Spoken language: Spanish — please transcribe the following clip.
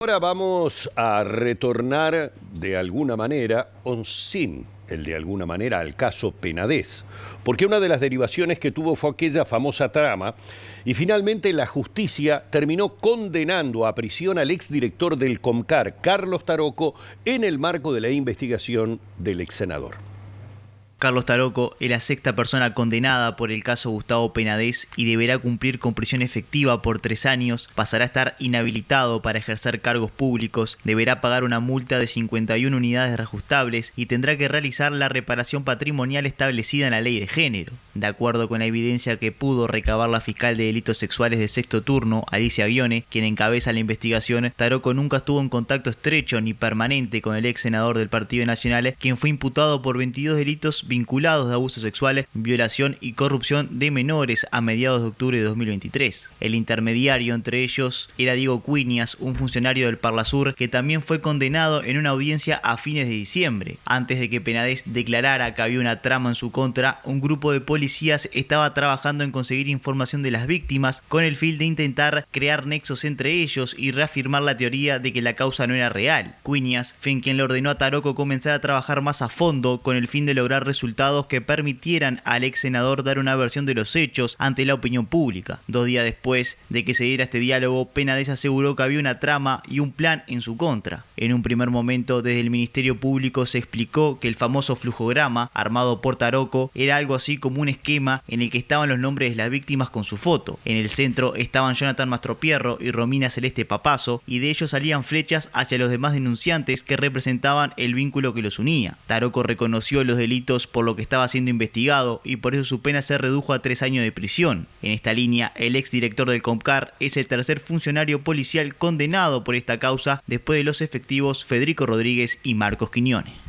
Ahora vamos a retornar de alguna manera, o sin el de alguna manera, al caso Penadez, porque una de las derivaciones que tuvo fue aquella famosa trama y finalmente la justicia terminó condenando a prisión al exdirector del COMCAR, Carlos Taroco, en el marco de la investigación del ex senador. Carlos Taroco es la sexta persona condenada por el caso Gustavo Penadez y deberá cumplir con prisión efectiva por tres años, pasará a estar inhabilitado para ejercer cargos públicos, deberá pagar una multa de 51 unidades reajustables y tendrá que realizar la reparación patrimonial establecida en la ley de género. De acuerdo con la evidencia que pudo recabar la fiscal de delitos sexuales de sexto turno, Alicia Guione, quien encabeza la investigación, Taroco nunca estuvo en contacto estrecho ni permanente con el ex senador del Partido Nacional, quien fue imputado por 22 delitos vinculados de abusos sexuales, violación y corrupción de menores a mediados de octubre de 2023. El intermediario entre ellos era Diego Cuinias, un funcionario del Parlasur que también fue condenado en una audiencia a fines de diciembre. Antes de que Penades declarara que había una trama en su contra, un grupo de policías estaba trabajando en conseguir información de las víctimas con el fin de intentar crear nexos entre ellos y reafirmar la teoría de que la causa no era real. Cuinias fue quien le ordenó a Taroco comenzar a trabajar más a fondo con el fin de lograr resultados que permitieran al ex senador dar una versión de los hechos ante la opinión pública. Dos días después de que se diera este diálogo, Penades aseguró que había una trama y un plan en su contra. En un primer momento, desde el Ministerio Público se explicó que el famoso flujograma, armado por Taroco, era algo así como un esquema en el que estaban los nombres de las víctimas con su foto. En el centro estaban Jonathan Mastropierro y Romina Celeste Papazo, y de ellos salían flechas hacia los demás denunciantes que representaban el vínculo que los unía. Taroco reconoció los delitos por lo que estaba siendo investigado y por eso su pena se redujo a tres años de prisión. En esta línea, el exdirector del COMCAR es el tercer funcionario policial condenado por esta causa después de los efectivos Federico Rodríguez y Marcos Quiñones.